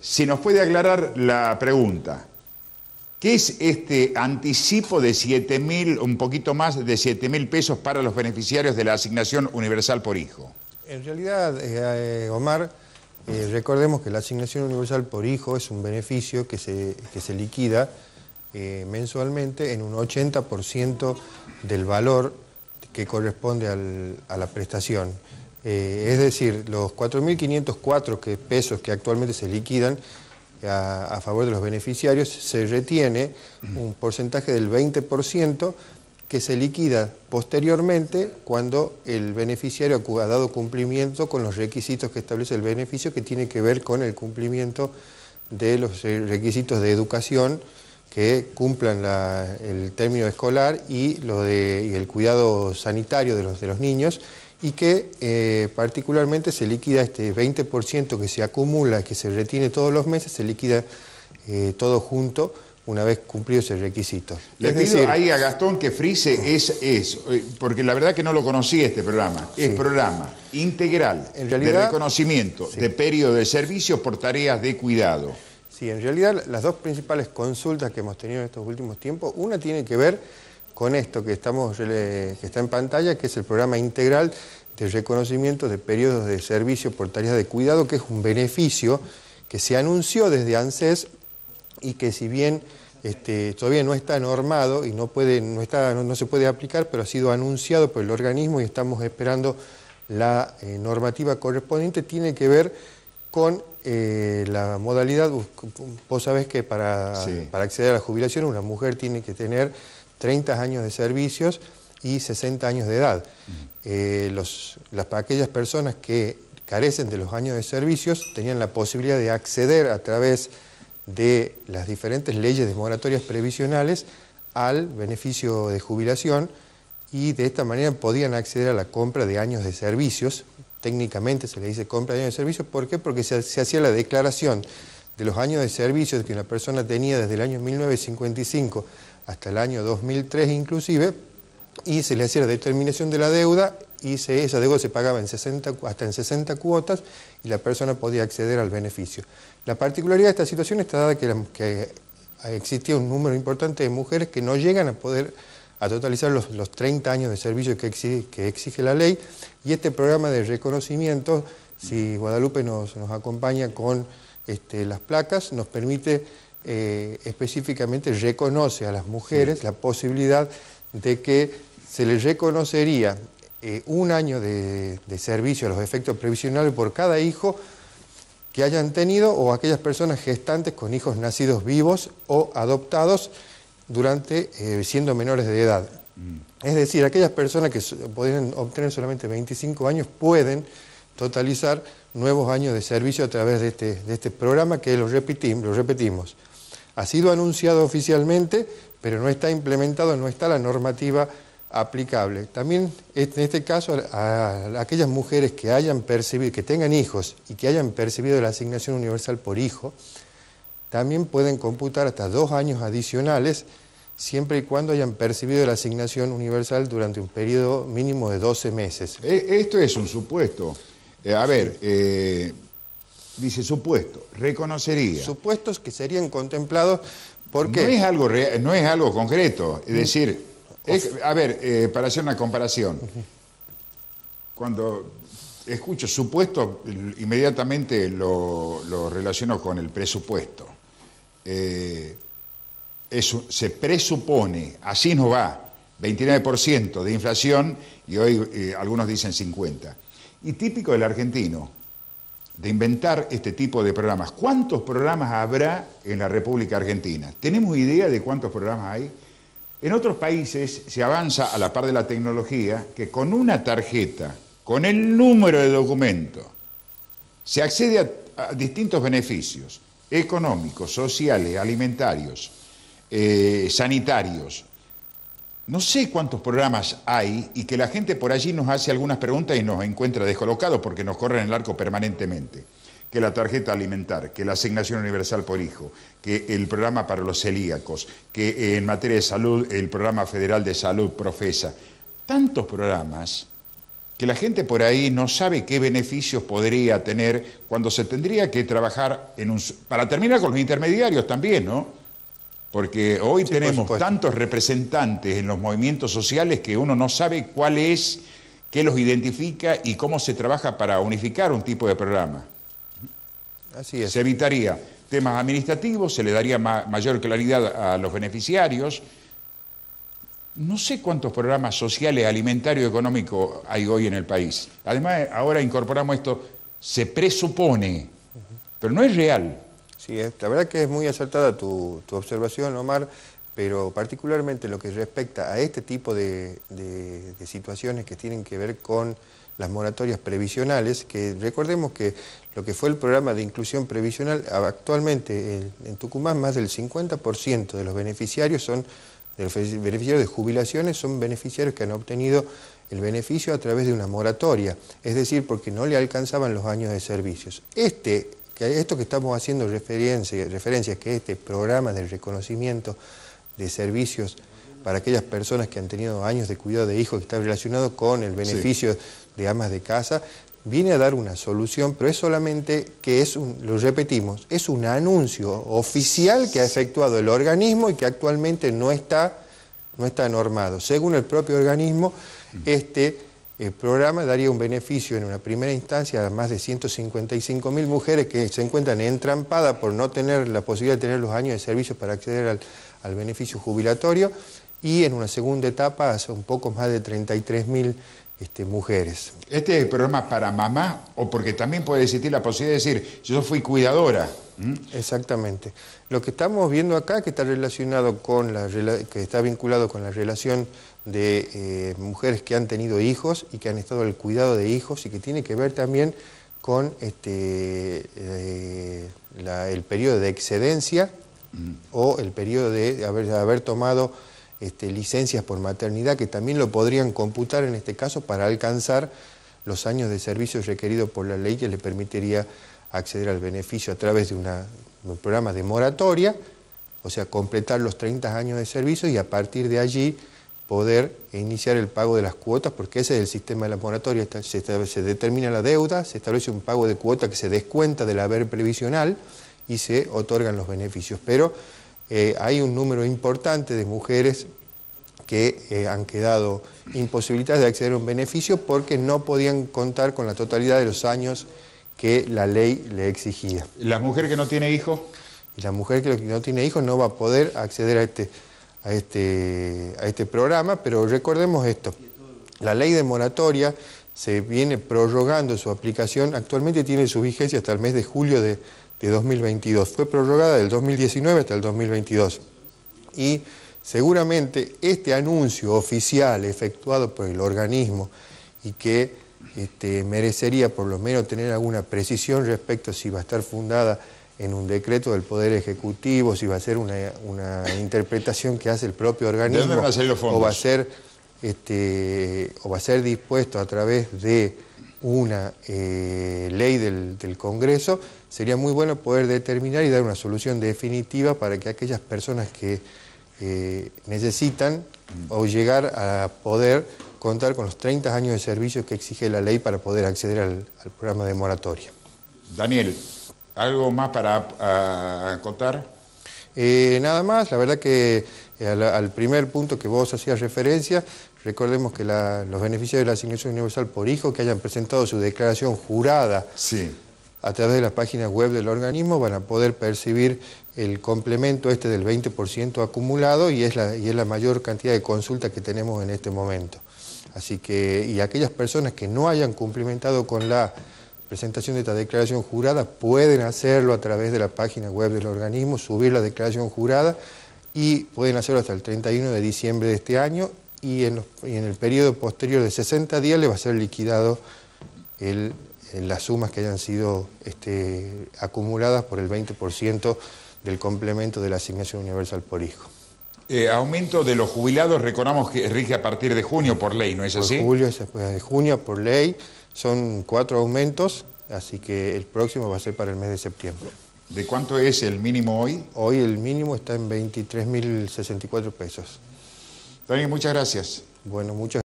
Si nos puede aclarar la pregunta, ¿qué es este anticipo de 7 mil, un poquito más de 7 mil pesos para los beneficiarios de la asignación universal por hijo? En realidad, eh, Omar, eh, recordemos que la asignación universal por hijo es un beneficio que se, liquida eh, mensualmente en un 80% del valor que corresponde a la prestación. Eh, es decir, los 4.504 pesos que actualmente se liquidan eh, a, favor de los beneficiarios, se retiene un porcentaje del 20% que se liquida posteriormente cuando el beneficiario ha dado cumplimiento con los requisitos que establece el beneficio, que tiene que ver con el cumplimiento de los eh, requisitos de educación que cumplan el término escolar y, el cuidado sanitario de los, de los niños y que eh, particularmente se liquida este 20% que se acumula, que se retiene todos los meses, se liquida eh, todo junto una vez cumplido ese requisito. Les es pido ahí a Gastón que frise es, eso eh, porque la verdad que no lo conocí este programa, es programa integral de reconocimiento de periodo de servicio por tareas de cuidado. Sí, en realidad las dos principales consultas que hemos tenido en estos últimos tiempos, una tiene que ver con esto que, estamos, eh, que está en pantalla, que es el programa integral de reconocimiento de periodos de servicio por tareas de cuidado, que es un beneficio que se anunció desde ANSES y que si bien este, todavía no está normado y no, puede, no, está, no, se puede aplicar, pero ha sido anunciado por el organismo y estamos esperando la eh, normativa correspondiente, tiene que ver con eh, la modalidad, vos sabés que para, para acceder a la jubilación una mujer tiene que tener 30 años de servicios y 60 años de edad. Eh, las, aquellas personas que carecen de los años de servicios tenían la posibilidad de acceder a través de las diferentes leyes de moratorias previsionales al beneficio de jubilación y de esta manera podían acceder a la compra de años de servicios. Técnicamente se le dice compra de años de servicios. ¿Por qué? Porque se, se hacía la declaración de los años de servicios que una persona tenía desde el año 1955 hasta el año 2003 inclusive, y se le hacía la determinación de la deuda y esa deuda se pagaba en 60, hasta en 60 cuotas y la persona podía acceder al beneficio. La particularidad de esta situación está dada que, existía un número importante de mujeres que no llegan a poder a totalizar los, los 30 años de servicio que exige, que exige, la ley y este programa de reconocimiento, si Guadalupe nos, acompaña con este, las placas, nos permite eh, específicamente reconoce a las mujeres la posibilidad de que se les reconocería eh, un año de, servicio a los efectos previsionales por cada hijo que hayan tenido o aquellas personas gestantes con hijos nacidos vivos o adoptados durante eh, siendo menores de edad. Mm. Es decir, aquellas personas que pueden obtener solamente 25 años pueden totalizar nuevos años de servicio a través de este, de este programa que lo, repetimos lo repetimos. Ha sido anunciado oficialmente, pero no está implementado, no está la normativa aplicable. También en este caso a aquellas mujeres que hayan percibido, que tengan hijos y que hayan percibido la asignación universal por hijo, también pueden computar hasta dos años adicionales siempre y cuando hayan percibido la asignación universal durante un periodo mínimo de 12 meses. E, esto es un supuesto. Eh, a ver, eh, dice supuesto, reconocería. Supuestos que serían contemplados porque... No es algo, no es algo concreto, es mm. decir, a ver, eh, para hacer una comparación, cuando escucho supuesto, inmediatamente lo, relaciono con el presupuesto. se presupone, así nos va, 29% de inflación y hoy algunos dicen 50% y típico del argentino, de inventar este tipo de programas. ¿Cuántos programas habrá en la República Argentina? ¿Tenemos idea de cuántos programas hay? En otros países se avanza a la par de la tecnología que con una tarjeta, con el número de documento, se accede a, distintos beneficios económicos, sociales, alimentarios, eh, sanitarios, no sé cuántos programas hay y que la gente por allí nos hace algunas preguntas y nos encuentra descolocados porque nos corren el arco permanentemente. Que la tarjeta alimentar, que la asignación universal por hijo, que el programa para los celíacos, que eh, en materia de salud el programa federal de salud profesa. Tantos programas que la gente por ahí no sabe qué beneficios podría tener cuando se tendría que trabajar en un... Para terminar con los intermediarios también, ¿no? Porque hoy tenemos tantos representantes en los movimientos sociales que uno no sabe cuál es, qué los identifica y cómo se trabaja para unificar un tipo de programa. Así es. Se evitaría temas administrativos, se le daría mayor claridad a los beneficiarios. No sé cuántos programas sociales, alimentarios, económicos hay hoy en el país. Además, ahora incorporamos esto, se presupone, pero no es real. Sí, la verdad que es muy acertada tu, observación, Omar, pero particularmente lo que respecta a este tipo de, situaciones que tienen que ver con las moratorias previsionales, que recordemos que lo que fue el programa de inclusión previsional, actualmente en Tucumán más del 50% de los beneficiarios son de beneficiarios de jubilaciones son beneficiarios que han obtenido el beneficio a través de una moratoria, es decir, porque no le alcanzaban los años de servicios. Este esto que estamos haciendo referencia, referencia que este programa de reconocimiento de servicios para aquellas personas que han tenido años de cuidado de hijos, que está relacionado con el beneficio de amas de casa, viene a dar una solución, pero es solamente que es un, lo repetimos, es un anuncio oficial que ha efectuado el organismo y que actualmente no está, no está normado. Según el propio organismo, mm. este el programa daría un beneficio en una primera instancia a más de 155 mil mujeres que se encuentran entrampadas por no tener la posibilidad de tener los años de servicio para acceder al, beneficio jubilatorio y en una segunda etapa a un poco más de 33.000 mil este, mujeres. ¿Este programa para mamá o porque también puede existir la posibilidad de decir, yo fui cuidadora? ¿Mm? Exactamente. Lo que estamos viendo acá, que está relacionado con la, que está vinculado con la relación de eh, mujeres que han tenido hijos y que han estado al cuidado de hijos y que tiene que ver también con este, eh, el periodo de excedencia mm. o el periodo de haber tomado este, licencias por maternidad que también lo podrían computar en este caso para alcanzar los años de servicio requeridos por la ley que le permitiría acceder al beneficio a través de, un programa de moratoria, o sea, completar los 30 años de servicio y a partir de allí poder iniciar el pago de las cuotas, porque ese es el sistema de la moratoria, se, se, determina la deuda, se establece un pago de cuota que se descuenta del haber previsional y se otorgan los beneficios. Pero eh, hay un número importante de mujeres que eh, han quedado imposibilitadas de acceder a un beneficio porque no podían contar con la totalidad de los años que la ley le exigía. ¿La mujer que no tiene hijos? la mujer que no tiene hijos no va a poder acceder a este, a este, a este programa, pero recordemos esto, la ley de moratoria se viene prorrogando su aplicación, actualmente tiene su vigencia hasta el mes de julio de de 2022. Fue prorrogada del 2019 hasta el 2022. Y seguramente este anuncio oficial efectuado por el organismo y que este, merecería por lo menos tener alguna precisión respecto a si va a estar fundada en un decreto del Poder Ejecutivo, si va a ser una, interpretación que hace el propio organismo, o va a ser, este, o va a ser dispuesto a través de una eh, ley del, Congreso, sería muy bueno poder determinar y dar una solución definitiva para que aquellas personas que eh, necesitan o llegar a poder contar con los 30 años de servicio que exige la ley para poder acceder al, programa de moratoria. Daniel, ¿algo más para contar? Eh, nada más, la verdad que eh, al, primer punto que vos hacías referencia, recordemos que los beneficios de la asignación universal por hijo que hayan presentado su declaración jurada sí. a través de las páginas web del organismo van a poder percibir el complemento este del 20% acumulado y es, la, y es la mayor cantidad de consultas que tenemos en este momento. Así que, y aquellas personas que no hayan cumplimentado con la presentación de esta declaración jurada, pueden hacerlo a través de la página web del organismo, subir la declaración jurada y pueden hacerlo hasta el 31 de diciembre de este año y en, el periodo posterior de 60 días le va a ser liquidado eh, las sumas que hayan sido este, acumuladas por el 20% del complemento de la asignación universal por hijo. Eh, aumento de los jubilados, recordamos que rige a partir de junio por ley, ¿no es por así? Julio, después de junio por ley. Son cuatro aumentos, así que el próximo va a ser para el mes de septiembre. ¿De cuánto es el mínimo hoy? Hoy el mínimo está en 23.064 pesos. Daniel, muchas gracias. Bueno, muchas